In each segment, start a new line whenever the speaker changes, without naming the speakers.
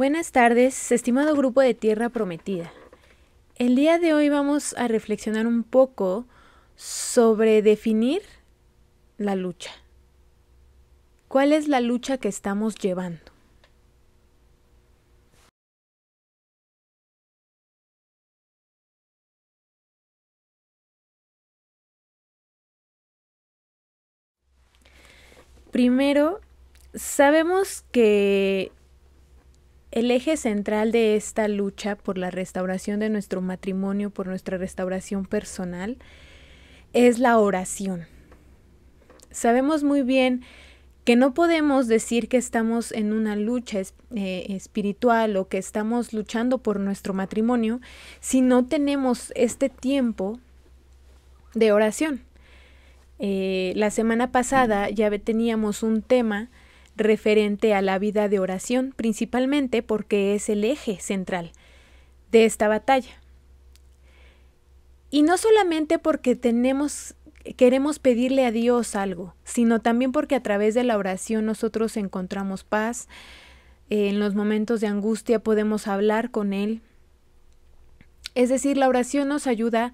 Buenas tardes, estimado grupo de Tierra Prometida. El día de hoy vamos a reflexionar un poco sobre definir la lucha.
¿Cuál es la lucha que estamos llevando? Primero, sabemos que
el eje central de esta lucha por la restauración de nuestro matrimonio, por nuestra restauración personal, es la oración. Sabemos muy bien que no podemos decir que estamos en una lucha eh, espiritual o que estamos luchando por nuestro matrimonio si no tenemos este tiempo de oración. Eh, la semana pasada ya teníamos un tema referente a la vida de oración, principalmente porque es el eje central de esta batalla. Y no solamente porque tenemos queremos pedirle a Dios algo, sino también porque a través de la oración nosotros encontramos paz. Eh, en los momentos de angustia podemos hablar con él. Es decir, la oración nos ayuda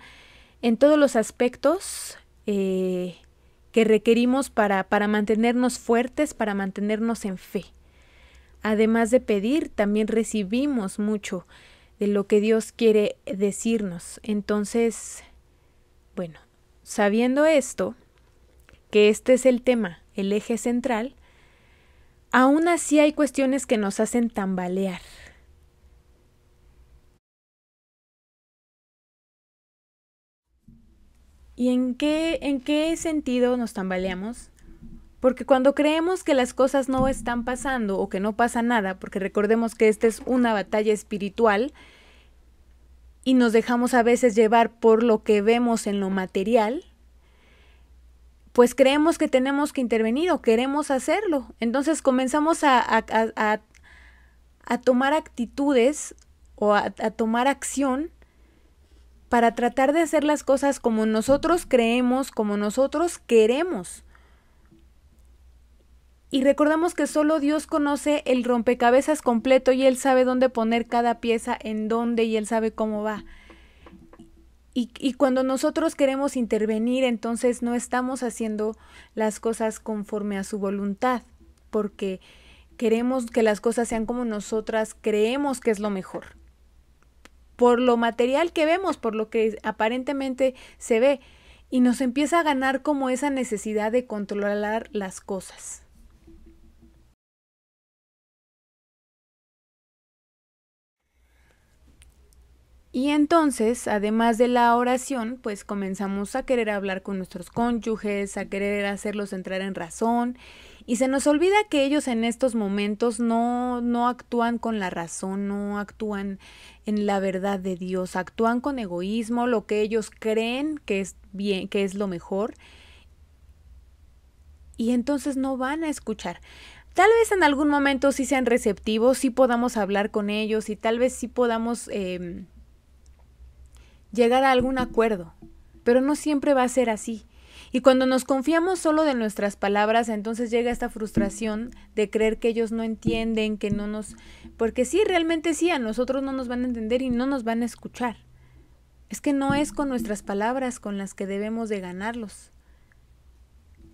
en todos los aspectos eh, que requerimos para, para mantenernos fuertes, para mantenernos en fe. Además de pedir, también recibimos mucho de lo que Dios quiere decirnos. Entonces, bueno, sabiendo esto, que este es el tema, el eje central, aún así hay cuestiones que nos hacen tambalear,
¿Y en qué, en qué sentido nos tambaleamos?
Porque cuando creemos que las cosas no están pasando o que no pasa nada, porque recordemos que esta es una batalla espiritual y nos dejamos a veces llevar por lo que vemos en lo material, pues creemos que tenemos que intervenir o queremos hacerlo. Entonces comenzamos a, a tomar actitudes o a tomar acción para tratar de hacer las cosas como nosotros creemos, como nosotros queremos. Y recordamos que solo Dios conoce el rompecabezas completo y Él sabe dónde poner cada pieza, en dónde y Él sabe cómo va. Y, y, cuando nosotros queremos intervenir, entonces no estamos haciendo las cosas conforme a su voluntad, porque queremos que las cosas sean como nosotras creemos que es lo mejor por lo material que vemos, por lo que aparentemente se ve, y nos empieza a ganar como esa necesidad de controlar
las cosas. Y entonces, además de la
oración, pues comenzamos a querer hablar con nuestros cónyuges, a querer hacerlos entrar en razón y se nos olvida que ellos en estos momentos no, actúan con la razón, no actúan en la verdad de Dios, actúan con egoísmo, lo que ellos creen que es bien, que es lo mejor. Y entonces no van a escuchar. Tal vez en algún momento sí sean receptivos, sí podamos hablar con ellos y tal vez sí podamos em, llegar a algún acuerdo, pero no siempre va a ser así. Y cuando nos confiamos solo de nuestras palabras, entonces llega esta frustración de creer que ellos no entienden, que no nos... Porque sí, realmente sí, a nosotros no nos van a entender y no nos van a escuchar. Es que no es con nuestras palabras con las que debemos de ganarlos,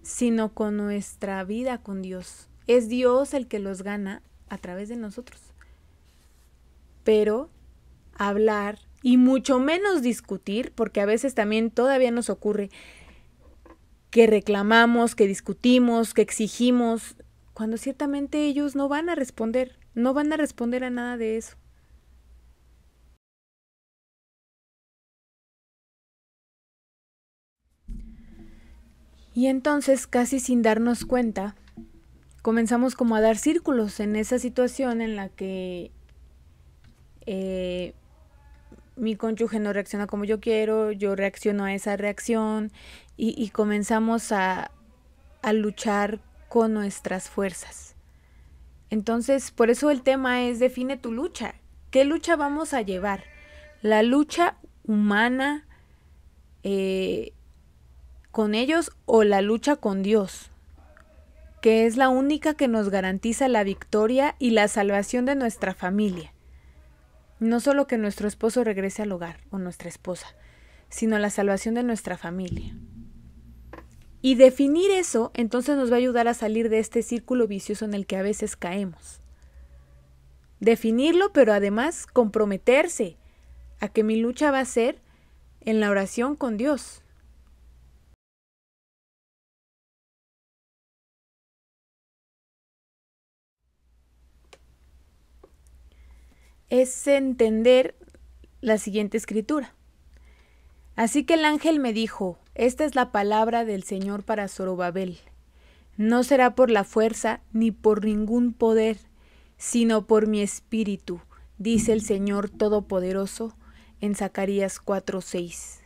sino con nuestra vida con Dios. Es Dios el que los gana a través de nosotros. Pero hablar y mucho menos discutir, porque a veces también todavía nos ocurre, que reclamamos, que discutimos, que exigimos, cuando ciertamente ellos no van a responder, no van a responder a nada
de eso. Y entonces, casi sin darnos
cuenta, comenzamos como a dar círculos en esa situación en la que eh, mi cónyuge no reacciona como yo quiero, yo reacciono a esa reacción y, comenzamos a, luchar con nuestras fuerzas. Entonces, por eso el tema es define tu lucha. ¿Qué lucha vamos a llevar? La lucha humana eh, con ellos o la lucha con Dios, que es la única que nos garantiza la victoria y la salvación de nuestra familia. No solo que nuestro esposo regrese al hogar o nuestra esposa, sino la salvación de nuestra familia. Y definir eso entonces nos va a ayudar a salir de este círculo vicioso en el que a veces caemos. Definirlo, pero además comprometerse a que mi lucha va a ser en la
oración con Dios, es entender la siguiente escritura.
Así que el ángel me dijo, esta es la palabra del Señor para Zorobabel. No será por la fuerza ni por ningún poder, sino por mi espíritu, dice el Señor Todopoderoso en Zacarías 4:6.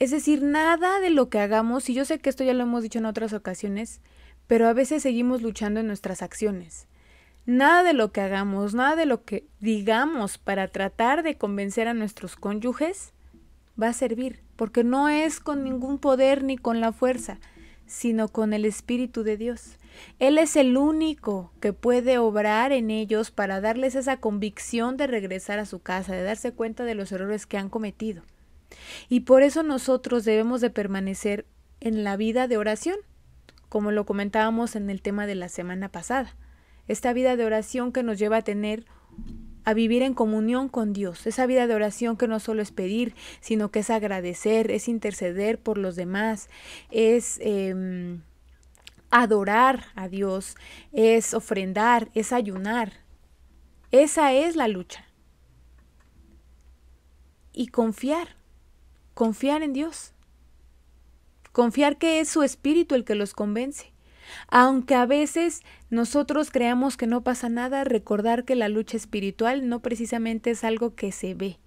Es decir, nada de lo que hagamos, y yo sé que esto ya lo hemos dicho en otras ocasiones, pero a veces seguimos luchando en nuestras acciones. Nada de lo que hagamos, nada de lo que digamos para tratar de convencer a nuestros cónyuges va a servir, porque no es con ningún poder ni con la fuerza, sino con el Espíritu de Dios. Él es el único que puede obrar en ellos para darles esa convicción de regresar a su casa, de darse cuenta de los errores que han cometido. Y por eso nosotros debemos de permanecer en la vida de oración, como lo comentábamos en el tema de la semana pasada esta vida de oración que nos lleva a tener a vivir en comunión con Dios, esa vida de oración que no solo es pedir, sino que es agradecer, es interceder por los demás, es em, adorar a Dios, es ofrendar, es ayunar. Esa es la lucha. Y confiar, confiar en Dios, confiar que es su espíritu el que los convence aunque a veces nosotros creamos que no pasa nada, recordar que la
lucha espiritual no precisamente es algo que se ve.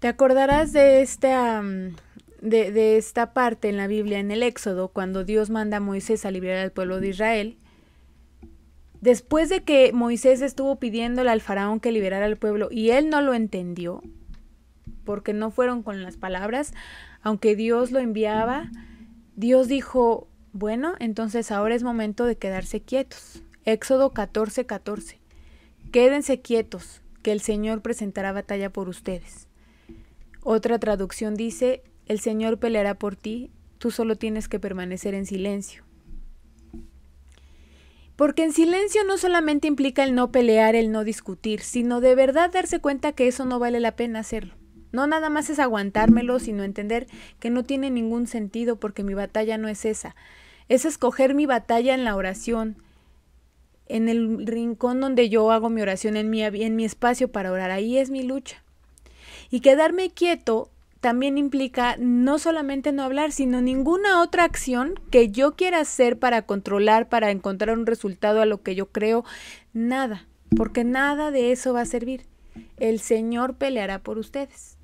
Te acordarás de esta, mm, de, esta parte en
la Biblia, en el Éxodo, cuando Dios manda a Moisés a liberar al pueblo de Israel. Después de que Moisés estuvo pidiéndole al faraón que liberara al pueblo y él no lo entendió, porque no fueron con las palabras, aunque Dios lo enviaba, Dios dijo, bueno, entonces ahora es momento de quedarse quietos. Éxodo 14, 14. Quédense quietos, que el Señor presentará batalla por ustedes. Otra traducción dice, el Señor peleará por ti, tú solo tienes que permanecer en silencio. Porque en silencio no solamente implica el no pelear, el no discutir, sino de verdad darse cuenta que eso no vale la pena hacerlo. No nada más es aguantármelo, sino entender que no tiene ningún sentido porque mi batalla no es esa. Es escoger mi batalla en la oración, en el rincón donde yo hago mi oración, en mi, en mi espacio para orar. Ahí es mi lucha. Y quedarme quieto también implica no solamente no hablar, sino ninguna otra acción que yo quiera hacer para controlar, para encontrar un resultado a lo que yo creo. Nada, porque nada de eso va a servir. El Señor peleará por ustedes.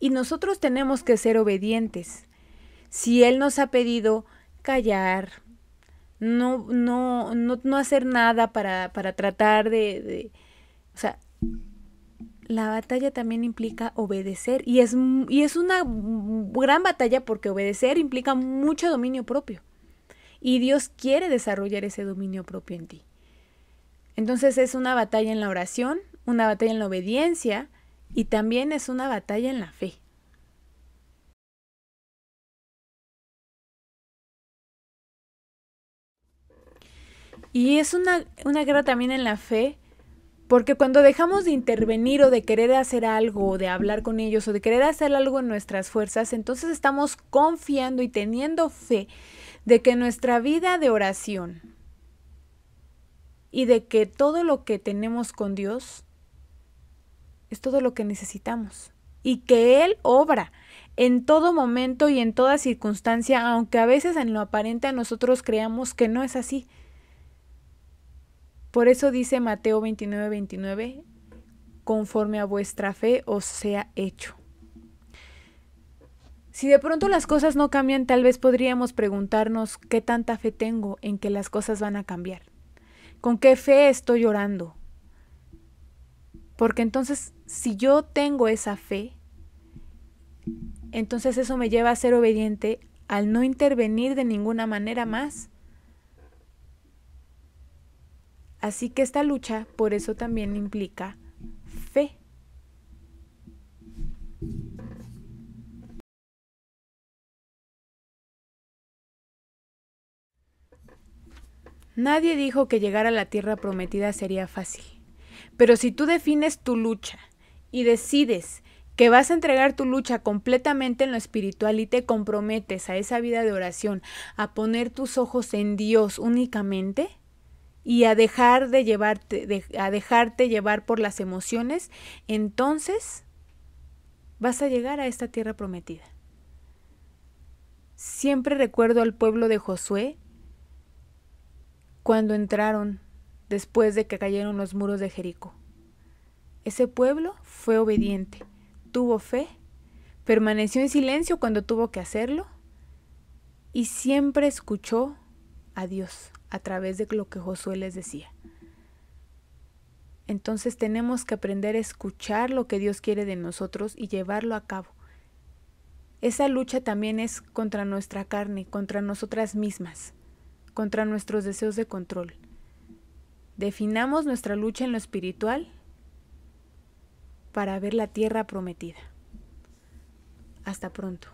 Y nosotros tenemos que ser obedientes. Si Él nos ha pedido callar, no, no, hacer nada para, tratar de, O sea, la batalla también implica obedecer y es, y es una gran batalla porque obedecer implica mucho dominio propio. Y Dios quiere desarrollar ese dominio propio en ti. Entonces es una batalla en la oración, una batalla en la obediencia,
y también es una batalla en la fe. Y es una, una guerra también en la fe, porque cuando dejamos de intervenir o de querer
hacer algo, o de hablar con ellos, o de querer hacer algo en nuestras fuerzas, entonces estamos confiando y teniendo fe de que nuestra vida de oración y de que todo lo que tenemos con Dios es todo lo que necesitamos y que Él obra en todo momento y en toda circunstancia, aunque a veces en lo aparente a nosotros creamos que no es así. Por eso dice Mateo 29, 29, conforme a vuestra fe os sea hecho. Si de pronto las cosas no cambian, tal vez podríamos preguntarnos qué tanta fe tengo en que las cosas van a cambiar. ¿Con qué fe estoy orando? Porque entonces, si yo tengo esa fe, entonces eso me lleva a ser obediente al no intervenir de ninguna manera más. Así que esta lucha por eso también implica fe.
Nadie dijo que
llegar a la tierra prometida sería fácil. Pero si tú defines tu lucha y decides que vas a entregar tu lucha completamente en lo espiritual y te comprometes a esa vida de oración, a poner tus ojos en Dios únicamente y a dejar de llevarte a dejarte llevar por las emociones, entonces vas a llegar a esta tierra prometida. Siempre recuerdo al pueblo de Josué cuando entraron después de que cayeron los muros de Jericó. Ese pueblo fue obediente, tuvo fe, permaneció en silencio cuando tuvo que hacerlo y siempre escuchó a Dios a través de lo que Josué les decía. Entonces tenemos que aprender a escuchar lo que Dios quiere de nosotros y llevarlo a cabo. Esa lucha también es contra nuestra carne, contra nosotras mismas, contra nuestros deseos de control. Definamos nuestra lucha en lo espiritual para ver
la tierra prometida. Hasta pronto.